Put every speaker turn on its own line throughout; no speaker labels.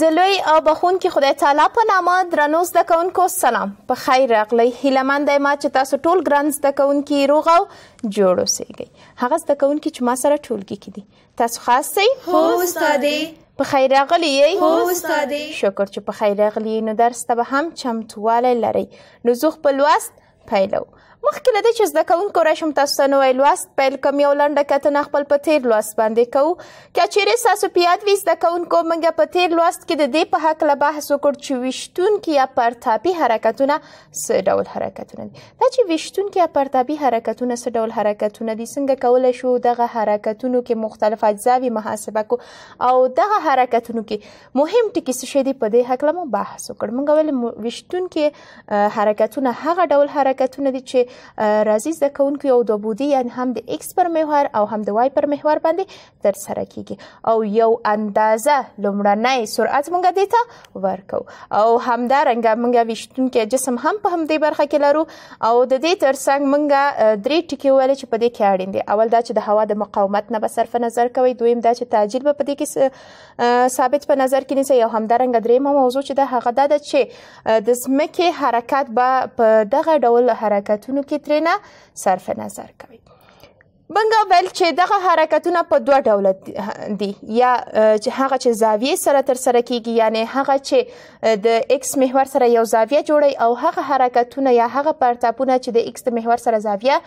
د لوی او بخونکي خدای تعالی په نامه درنو زده کوونکو سلام په خیر راغلی هیله مند یم چې تاسو ټول ګران زده کوونکي روغ او جوړ اوسئ هغه زده کوونکي چې ما سره ټولګي کې دي تاسو خاص سئ هو استادې په خیر راغلی یې هو استادې شکر چې په خیر راغلی نو درس ته به هم چمتوالی لرئ نو زه خپل واست پیلو مخکې له دې چې زده کوونکو راشم تاسو ته نوی لوست پیل کوم یو لنډه کتنه خپل په تیر لوست باندې کوو که چیرې ستاسو په یاد وي زده کوونکو موږ په تیر لوست کې د دې په هکله بحث وکړ چې ویشتونکي یا پرتابي حرکتونه څه ډول حرکتونه دي دا چې ویشتونکي یا پرتابي حرکتونه څه ډول حرکتونه دي څنګه کولی شو دغه حرکتونو کې مختلف اجزاوې محاسبه کو او دغه حرکتونو کې مهم ټکي څه شی دي په دې هکله مو بحث وکړ موږ ویل ویشتونکي حرکتونه هغه ډول حرکتونه دي چې کې راځي زده کوونکو یو د بودی یعنی هم د ایکس پر محور او هم د وای پر محور باندې تر سره کیږي او یو اندازه لومړنۍ سرعت مونږ دیته ورکو او همدارنګه مونږ وشتونکو جسم هم په همدې برخه کې لرو او د دې ترڅنګ مونږ درې ټکي ویل چې په دې کې اړین دي اول دا چې د هوا د مقاومت نه به صرف نظر کوي دویم دا چې تعجیل به په دې کې ثابت په نظر کې نیسي او همدارنګه درېمه موضوع چې د هغه دا ده چې د ځمکې حرکت به په دغه ډول حرکتونو کارونو کې ترېنه صرف نظر کوي منګه ویل چې دغه حرکتونه په دوه ډول دي یا هغه چې زاویه سره تر سره کیږي یعنی هغه چې د ایکس محور سره یو زاویه جوړي او هغه حرکتونه یا هغه پرتاپونه چې د ایکس د محور سره زاویه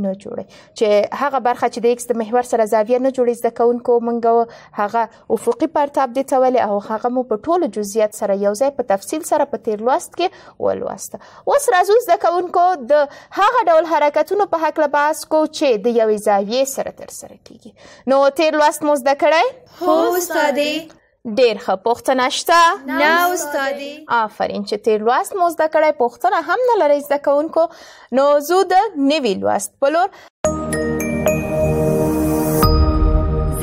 نه جوړي چې هغه برخه چې د ایکس د محور سره زاویه نه جوړي زده کوونکو منګه هغه افقي پرتاب دي تول او هغه مو په ټولو جزئیات سره یو ځای په تفصیل سره په تیر لوست کې ولوسته اوس راځو زده کوونکو د هغه ډول حرکتونو په حق لباس کو چې د یوې زاویې سره تر سره کیږي نو تیر لوست مو زده کړی هو استادې ډیر ښه پوښتنه شته نه استادې آفرین چې تیر لوست مو زده کړی پوښتنه هم نه لرئ زده کوونکو نو زو د نوي لوست په لور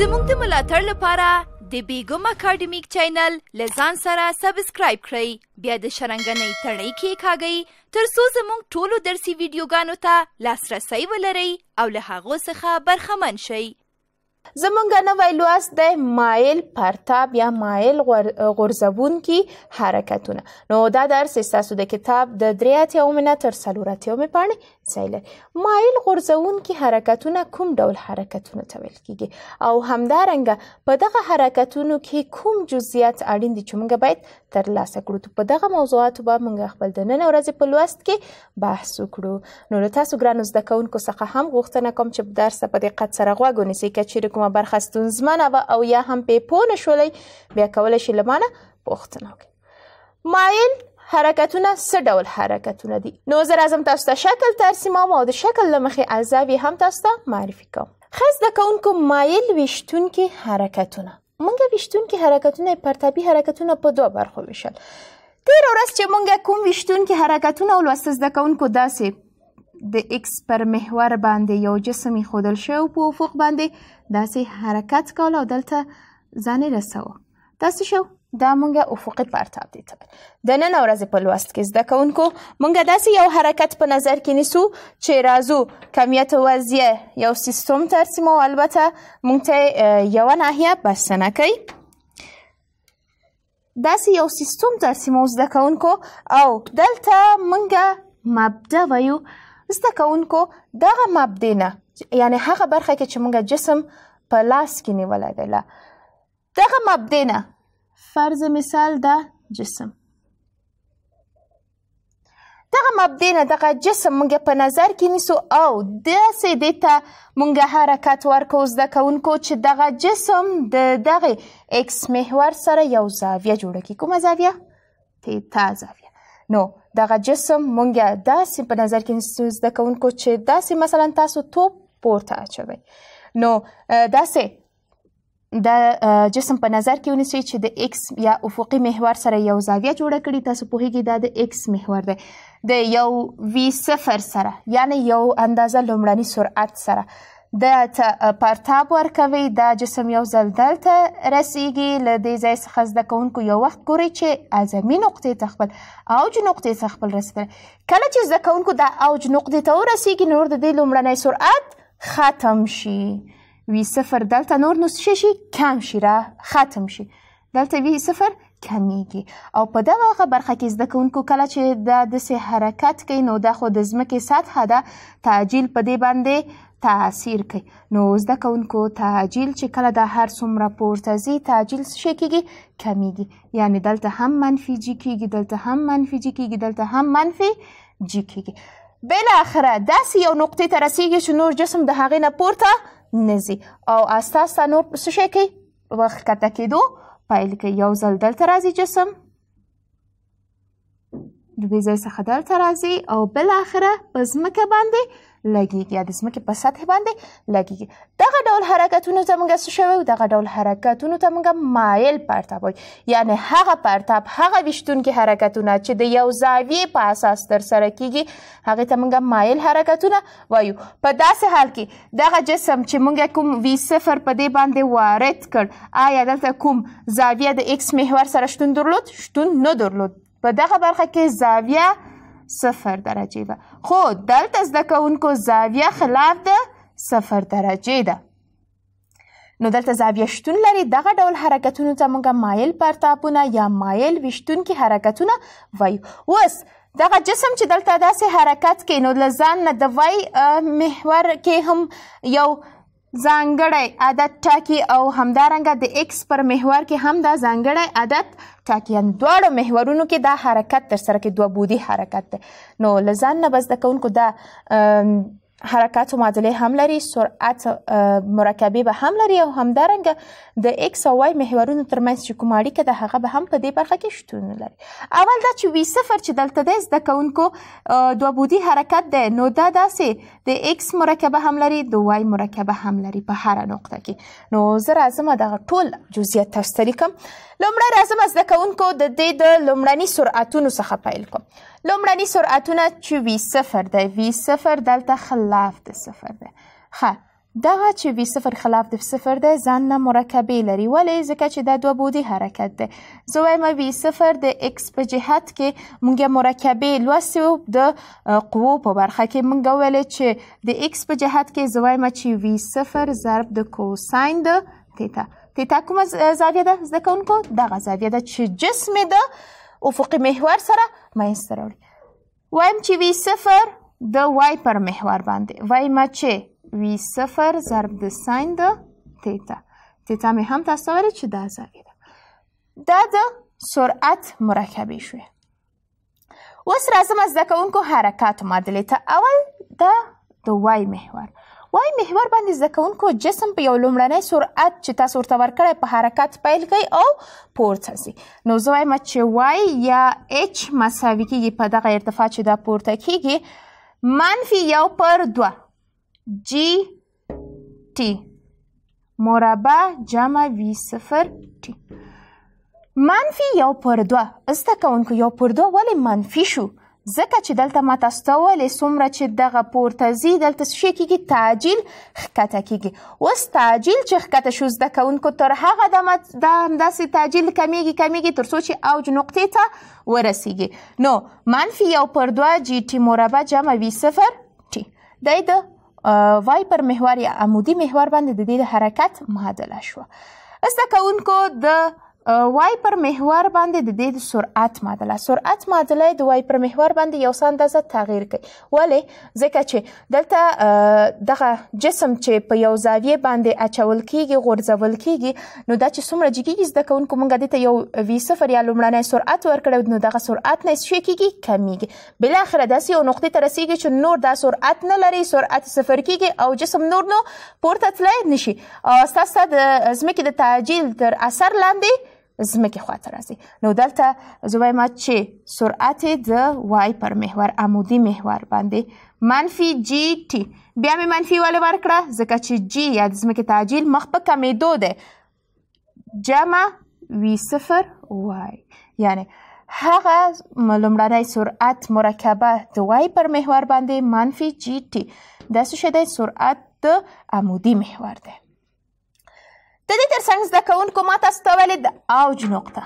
زموږ د ملاتړ لپاره د بیګم اکیډمیک چینل لزان سره سبسکرایب کړئ بیا د شرنګنې تړۍ کې کاږئ تر څو زموږ ټولو درسي ویډیوګانو ته لاسرسي ولرئ او له هغو څخه برخمن شئ زمونږ نوی لوست د مایل پرتاب یا مایل غورځون کی حرکتونه نو دا درس ستاسو د کتاب د درې اتیا اومه تر څلور اتیا اومه پاڼې سیله مایل غورځونکي حرکتونه کوم ډول حرکتونو ته ویل کیږي او همدارنګه په دغه حرکتونو کې کوم جزئیات اړین دي چې موږ باید ترلاسه کړو په دغه موضوعاتو به موږ خپل د نن ورځې په لوست کې بحث وکړو نو له تاسو ګرانو زده کوونکو څخه هم غوښتنه کوم چې په درس په دقت سره غوږ ونیسئ که چیرې کومه برخه ستونزمنه وه او یا هم پې پوه نه شولئ بیا کولی شئ له مانه پوښتنه وکړئ مایل حرکتونه څه ډول حرکتونه دي نو زه راځم تاسو ته شکل ترسیموم او د شکل له مخې اجزاوې هم تاسو ته معرفي کوم ښه زده کوونکو مایل ویشتونکي حرکتونه مونږ ویشتونکي حرکتونه پرتبي حرکتونه په دوه برخو ویشل تیره ورځ چې مونږ کوم ویشتونکي حرکتونه ولوستل زده کوونکو داسې د اکس پر محور باندې یو جسم ایښودل شوی په افق باندې داسې حرکت کول او دلته ځانې رسوه داسې شو دا مونږه افقي پرتاب دي د نن ورځې په لوست کې زده کوونکو مونږه داسې یو حرکت په نظر کې نیسو چې رازو کمیت وضعیه یو سیستم ترسیمو البته مونږ ته یوه ناحیه بسنه کوي داسې یو سیستم ترسیمو زده کوونکو او دلته مونږه مبدا وایو زده کوونکو دغه مبدې نه یعنی هغه برخه کې چې مونږه جسم په لاس کې نیولی دی دغه مبدې نه فرض مثال دا جسم دغه مبدې نه دغه جسم مونږ په نظر کې نیسو او داسې دې ته مونږ حرکت ورکو زده کوونکو چې دغه جسم د دغه اکس محور سره یو زاویه جوړه کړي کومه زاویه تیتا زاویه نو دغه جسم مونږ داسې په نظر کې نیسو زده کوونکو چې داسې مثلا تاسو توپ پورته اچوئ نو داسې دا جسم په نظر کې ونیسئ چې د ایکس یا افقي محور سره یو زاویه جوړه کړي تاسو پوهیږئ دا د ایکس محور دی د یو وی صفر سره یعنی یو اندازه لومړني سرعت سره دا پرتاب ورکوي دا جسم یو ځل دلته رسیږي له دې ځای څخه زده کوونکو یو وخت ګوري چې اعظمي نقطې ته خپل اوج نقطې ته خپل رسېدل کله چې زده کوونکو دا اوج نقطې ته ورسیږي نور د دې لومړنی سرعت ختم شي وی صفر دلته نور نو څه شي کم شي را ختم شي دلته وی صفر کمیږي او په دغه برخه کې زده کوونکو کله چې دا داسې حرکت کوي نو دا خو د ځمکې سطحه ده تعجیل په دې باندې تاثیر کوي نو زده کوونکو تعجیل چې کله د هر څومره پورته ځي تعجیل څه کېږي کمیږي یعنی دلته هم منفي جي کېږي دلته هم منفي جي کېږي دلته هم منفي جي کېږي بلاخره داسې یو نقطې ته رسیږي چې نور جسم د هغې نه پورته نزي او آستا آستا نور څه شی کوي ښکته کېدو پیل کوي یو ځل دلته راځي جسم د دې ځای څخه دلته راځي او بالاخره په ځمکه باندې لګیږي د ځمکې په سطح باندې لګیږي دغه ډول حرکتونو ته موږ څه شوی دغه ډول حرکتونو ته موږ مایل پرتاب وایو یعنې هغه پرتاب هغه ویشتونکي حرکتونه چې د یو زاویې په اساس ترسره کیږي هغې ته موږ مایل حرکتونه وایو په داسې حال کې دغه جسم چې موږ کوم وي صفر په دې باندې وارد کړ آیا دلته کوم زاویه د ایکس محور سره شتون درلود شتون نه درلود په دغه برخه کې زاویه صفر درجې وه خو دلته زده کوونکو زاویه خلاف د صفر درجې ده نو دلته زاویه شتون لري دغه ډول حرکتونو ته موږ مایل پرتاپونه یا مایل ویشتونکي حرکتونه وایو اوس دغه جسم چې دلته داسې حرکت کوي نو له ځان نه د وای محور کې هم یو ځانګړی عدد ټاکي او همدارنګه د ایکس پر محور کې هم دا ځانګړی عدد ټاکي ان دواړو محورونو کې دا حرکت تر سره کې دوه بودی حرکت دی نو لزان نه بس د کوونکو دا حرکت او معادله هم لري سرعت مرکبې به هم لري او همدارنګه د ایکس او وای محورونو ترمنځ چې کومه اړیکه ده هغه به هم په دې برخه کې شتون لري اول دا چې وی صفر چې دلته دی زده کوونکو دوه بودی حرکت دی نو دا داسې د ایکس مرکبه هم لري د وای مرکبه هم لري په هره نقطه کې نو زه راځم دغه ټول جزئیات تاسو ته لیکم لومړی راځم زده کوونکو د دې د لومړني سرعتونو څخه پیل کوم لومړني سرعتونه چې وي صفر دی وي صفر دلته خلاف د صفر دی ښه دغه چې وي صفر خلاف د صفر دی ځان نه مرکبې لري ولې ځکه چې دا دوه بودی حرکت دی زه وایم وي صفر د اکس په جهت کې مونږ مرکبې لوستې و د قوو په برخه کې مونږ ویلې چې د اکس په جهت کې زه وایم چې وي صفر ضرب د کوساین د تیتا تیتا کومه زاویه ده زده کوونکو دغه زاویه ده چې جسم یې د افقي محور سره منځته راوړي وایم چې وي صفر د وای پر محور باندې وایمه چې وي صفر ضرب د ساین د تیتا تیتا مې هم تصور چې دا زاویه ده دا د سرعت مرکبې شوې اوس راځم زده کوونکو حرکات معادلې ته اول د د وای محور وای محور باندې زده کوونکو جسم په یو لومړنی سرعت چې تاسو ورته ورکړی په حرکت پیل کوي او پورته ځي نو زه وایم چې وای یا اچ مساوي کیږي په دغه ارتفاع چې دا پورته کیږي منفي یو پر دوه جی ټي مربع جمع وی صفر ټي منفي یو پر دوه زده کوونکو یو پر دوه ولې منفي شو ځکه چې دلته ما تاسو ته وویلې څومره چې دغه پورته ځي دلته څه شی کېږي تعجیل ښکته کېږي اوس تعجیل چې ښکته شو زده کوونکو تر هغه دمه دا همداسې تعجیل کمیږي کمیږي تر څو چې اوج نقطې ته ورسیږي نو منفي یو پر دوه جي ټي مربع جمع وي صفر ټي دی د وای پر محور یا عمودي محور باندې د دې د حرکت معادله شوه زده کوونکو د وای پر محور باندې د دې د سرعت معادله سرعت معادله د وای پر محور باندې یو څه اندازه تغیر کوي ولی ځکه چې دلته دغه جسم چې په یو زاویه باندې اچول کیږي غورځول کیږي نو دا چې څومره جګیږي زده کوونکو موږ دې ته یو وی صفر یا لومړنی سرعت ورکړو نو دغه سرعت نه شي کیږي کمیږي بل اخر داسې یو نقطې ته رسیږي چې نور دا سرعت نه لري سرعت صفر کیږي او جسم نور نو پورته تلای نشي او اساس د ځمکې د تعجیل تر اثر لاندې زمکه خواته راځي نو دلته زه وایم چې سرعت د وای پر محور عمودي محور باندې منفي جی ټي بیا مې منفي ولې ورکړه ځکه چې جی یا د زمکې تعجیل مخ په کمېدو دی جمع وی صفر وای یعنی هغه لومړنی سرعت مرکبه د وای پر محور باندې منفي جی ټي داسې شی دی سرعت د عمودي محور دی د دې ترڅنګ زده کوونکو ما تاسو ته ویلې د اوج نقطه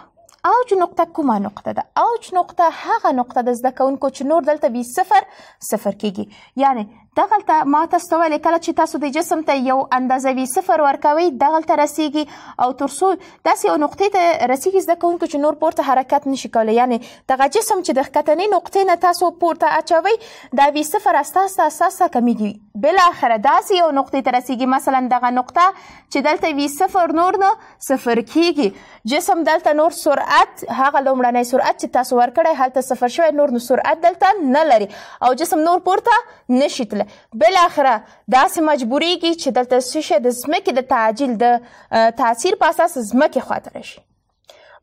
اوج نقطه کومه نقطه ده اوج نقطه هغه نقطه د زده کوونکو چې نور دلته بي صفر صفر کیږي یعنی دغلته ما تاسو ویل کله چې تاسو د جسم ته یو اندازوي صفر ورکوي دغلته رسیږي او ترسو داسې یو نقطې ته رسیږي زده کوونکو چې نور پورته حرکت نشي کولی یعنی دغه جسم چې د ښکتنې نقطې نه تاسو پورته اچوي دا وی صفر اساسه اساسه کمیږي بل اخر داسې یو نقطې ته رسیږي مثلا دغه نقطه چې دلته وی صفر نور نه صفر کیږي جسم دلته نور سرعت هغه لومړنی سرعت چې تاسو ورکړی هلته صفر شوی نور نو سرعت دلته نه لري او جسم نور پورته نشي تللی تعجیل بل اخره داسې مجبورېږي چې دلته څه د ځمکې د تعجیل د تاثیر په اساس ځمکې خواته راشي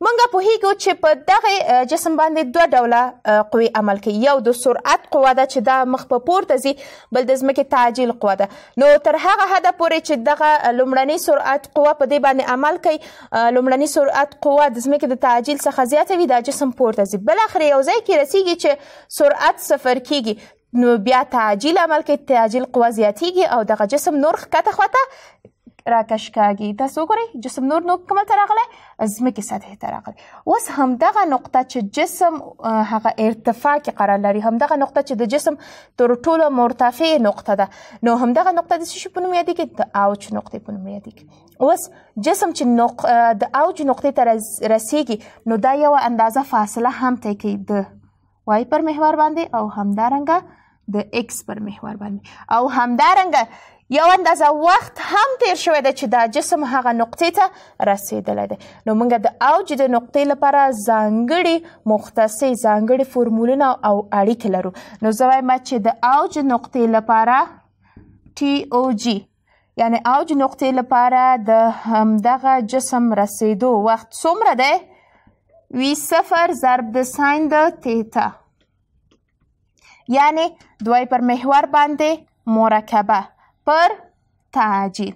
مونږ پوهیږو چې په دغه جسم باندې دوه ډوله قوی عمل کوي یو د سرعت قوه ده چې دا مخ په پورته ځي بل د ځمکې تعجیل قوه ده نو تر هغه حده پورې چې دغه لومړنۍ سرعت قوه په دې باندې عمل کوي لومړنۍ سرعت قوه د ځمکې د تعجیل څخه زیاته وي دا جسم پورته ځي بل اخر یو ځای کې رسیږي چې سرعت صفر کیږي نو بیا تعجیل عمل کې تعجیل قوه زیاتیږي او دغه جسم نور ښکته خواته راکش کاږي تاسو وګورئ جسم نور نو کومه ته راغلی ځمکې سطحې ته راغلی اوس همدغه نقطه چې جسم هغه ارتفاع کې قرار لري همدغه نقطه چې د جسم تر ټولو مرتفع نقطه ده نو همدغه نقطه د څه په نوم یادېږي د اوج نقطې په نوم یادېږي اوس جسم چې نق... د اوج نقطې ته رسیږي نو دا یوه اندازه فاصله هم طی کوي د وای پر محور باندې او همدارنګه د ایکس پر محور باندې او همدارنګه یو اندازه وخت هم تیر شوی دی چې دا جسم هغه نقطې ته رسیدلی دی نو موږ د اوج د نقطې لپاره ځانګړي مختصې ځانګړي فورمولونه او اړیکې لرو نو زه وایم چې د اوج نقطې لپاره ټي او جي یعنی اوج نقطې لپاره د همدغه جسم رسیدو وخت څومره دی وی صفر ضرب د ساین د تیتا یعنی دوی پر محور باندې مرکبه پر تعجیل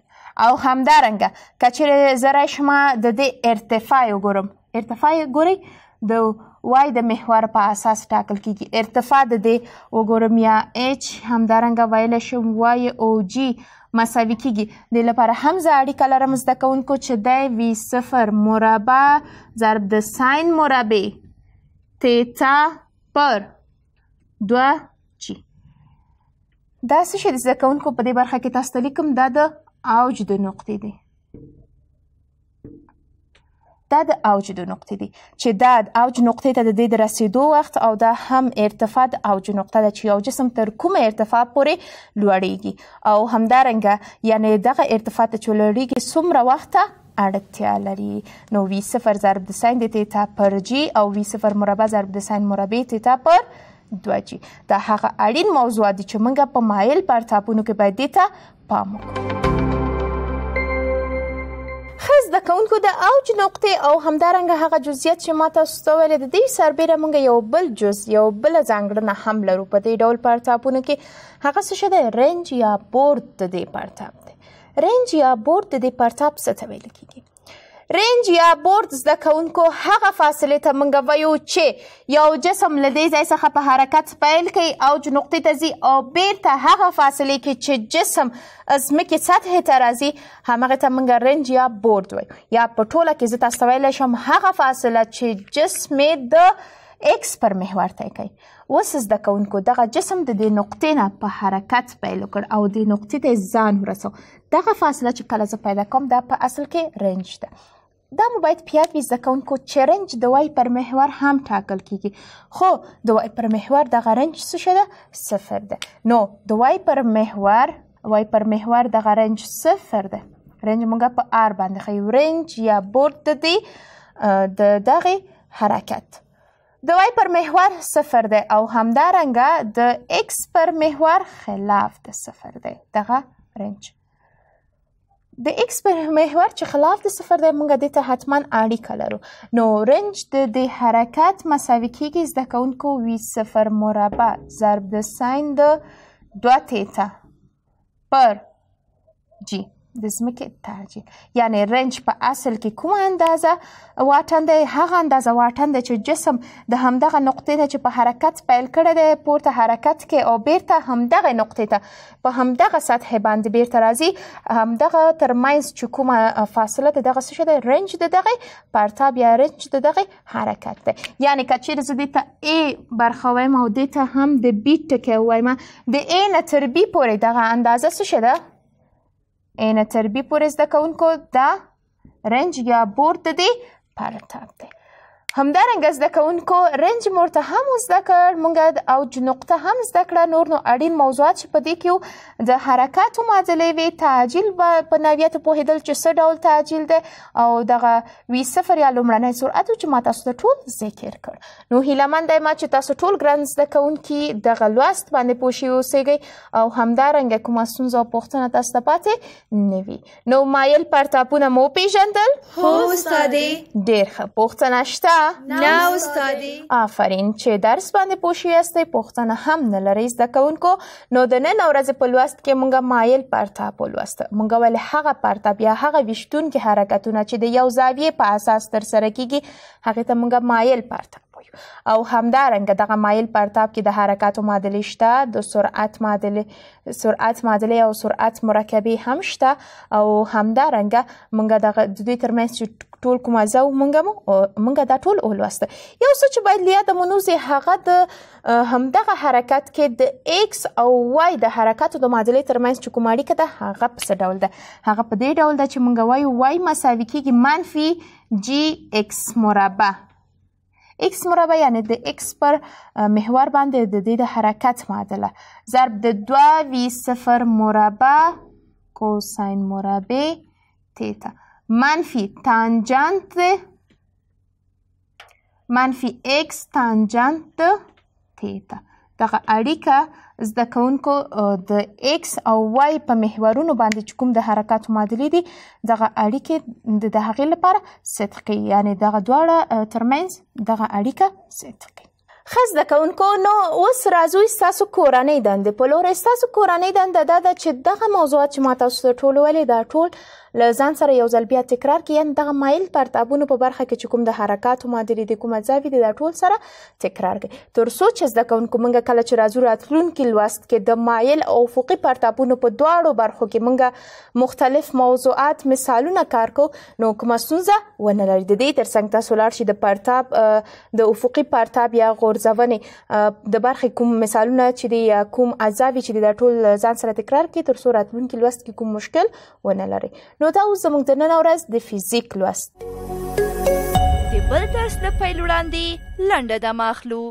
او همدارنګه که چیرې زه راشم د دې ارتفاع وګورم ارتفاع ګورئ د وای د محور په اساس ټاکل کیږي ارتفاع د دې وګورم یا اچ همدارنګه ویلی شم وای او جی مساوي کیږي دې لپاره هم زه اړیکه لرم زده کوونکو چې دی وي صفر مربع ضرب د ساین مربع تیتا پر دوه چې دا څه شی د زده کوونکو په دې برخه کې تاسو ته لیکم دا د اوج د نقطې دی دا د اوج د نقطې دی چې دا د اوج نقطې ته د دې رسیدو وخت او دا هم ارتفاع د اوج نقطه ده چې یو جسم تر کومه ارتفاع پورې لوړیږي او همدارنګه یعنی دغه ارتفاع ته چې لوړیږي څومره وخت اړتیا لري نو v صفر ضرب د ساین د تیتا پر g او v صفر مربع ضرب د ساین مربع تیتا پر دوجی دا هغه اړین موضوعات دي چې موږ په مایل پرتاپونو کې باید دته پام وکړو خاص د کونکو د اوج نقطې او همدارنګه هغه جزئیات چې ماته ستویل د دې سربېره مونږ یو بل جز یو بل ځانګړنه هم لرو په دې ډول پرتاپونه کې هغه څه شته رینج یا بورد د دې پرتاپ دی رینج یا بورد د دې پرتاپ څه ته ویل کیږي رینج یا بورد زده کوونکو هغه فاصلې ته منګه وایو چې یو جسم له دې ځای څخه په حرکت پیل کوي اوج نقطې ته ځي او بیرته هغه فاصلې کې چې جسم ځمکې سطحې ته راځي همغه ته منګه رینج یا بورد وایو یا په ټوله کې زه تاسو ته ویلی شم هغه فاصله چې جسم د ایکس پر محور طی کوي اوس زده کوونکو دغه جسم د دې نقطې نه په حرکت پیل وکړ او دې نقطې ته ځان ورسو دغه فاصله چې کله زه پیدا کوم دا په اصل کې رنج ده دا مو باید په یاد وي زده کوونکو چې رنج د وای پر محور هم ټاکل کیږي خو د وای پر محور دغه رنج څه شی ده صفر ده نو د وای پر محور وای پر محور دغه رنج صفر ده رنج مونږ په آر باندې ښیو رنج یا بورد د دې د دغې حرکت د وای پر محور صفر دی او همدارنګه د ایکس پر محور خلاف د صفر دی دغه رنج د ایکس پر محور چې خلاف د صفر دی مونږ د ته حتما اړیکه لرو نو رنج د د حرکت مساوي کیږي زده کوونکو وی صفر مربع ضرب د ساین د دوه تیتا پر جی د ځمکې تعجیل یعنی رنج په اصل کې کومه اندازه واټن دی هغه اندازه واټن دی چې جسم د همدغه نقطې نه چې په حرکت پیل کړی دی پورته حرکت کې او بیرته همدغه نقطې ته په همدغه سطح باندې بیرته راځي همدغه ترمنځ چې کومه فاصله ده دغه څه شی دی رنج د دغې پرتاب یا رنج د دغې حرکت دی یعنی که چیرې زه دې ته ای برخه وایم او دې ته هم د بي ټکی ووایم د ای نه تر بي پورې دغه اندازه څه شی ده عین تر بي پورې زده کوونکو دا رنج یا بورد د دې پرتاب دی همدارنګه زده کوونکو رنج مورته هم زده کړ مونږ اوج نقطه هم زده کړه نور نو اړین موضوعات چې په دې کې د حرکاتو معادلې وي تعجیل په نویت پوهېدل چې څه ډول تعجیل دی او دغه وی صفر یا لومړنی سرعت چې ما تاسو ته ټول ذکر کړ نو هیله مند یم چې تاسو ټول ګران زده کوونکي دغه لوست باندې پوه شي اوسېږئ او همدارنګه کومه ستونزه او پوښتنه تاسو ته پاتې نه وي نو مایل پرتاپونه مو پېژندل هو استادې ډېر ښه پوښتنه شته نه نه استادي آفرین چې درس باندې پوښی استې پوښتنه هم نه لري زده کوونکو نو د نن ورځې په لوست کې مونږه مایل پرتا په لوست مونږه ول هغه پرتا بیا هغه وشتون کې حرکتونه چې د یو زاویه په اساس تر سره کیږي هغه ته مونږه مایل پرتا وایو او همدارنګه دغه مایل پرتاب کې د حرکاتو معادلې شته د سرعت معادلې سرعت معادلې او سرعت مرکبې هم شته او همدارنګه موږ دغه د دوی ترمنځ ټول کومه زو مونږه مونږه دا ټول ولوسته یو څه چې باید لیا د منوزي هغه د همدغه حرکت کې د ایکس او وای د حرکتو د معادلې ترمنځ چې کومه اړیکه ده هغه په څه ډول ده هغه په دې ډول ده چې مونږ وایو وای مساوي کیږي منفي جی ایکس مربع x مربع یعنی د x پر محور باندې د دې د حرکت معادله ضرب د 2 v صفر مربع کوساین مربع تیتا منفی تانجنت منفی x تانجنت تیتا دغه اړیکه زده کوونکو د ایکس او وای په محورونو باندې چې کوم د حرکت معادلې دي دغه اړیکې د هغې لپاره صدقي یعنی دغه دواړه ترمنځ دغه اړیکه صدقي خاص د کونکو نو اوس راځو تاسو کورنۍ دندې په لور تاسو کورنۍ دنده دا ده چې دغه موضوعات چې ما تاسو ته ټول ولې دا ټول له ځان سره یو ځل بیا تکرار کړي یعنې دغه مایل پرتابونو په برخه کې چې کوم د حرکاتو مادري دي کومه ځاوي دي دا ټول سره تکرار کړي تر څو چې زده کوونکو موږ کله چې راځو راتلونکي لوست کې د مایل او افقي پرتابونو په دواړو برخو کې موږ مختلف موضوعات مثالونه کار کوو نو کومه ستونزه ونه لري د دې ترڅنګ تاسو لاړ شئ د پرتاب د افقي پرتاب یا غورځونې د برخې کوم مثالونه چې دي یا کوم اجزاوي چې دي دا ټول ځان سره تکرار کړي تر څو راتلونکي لوست کې کوم مشکل ونه لري نو نو دا اوس زموږ د نن ورځ د فزیک لوست د بل درس د پیل وړاندې لنډه د ماخلو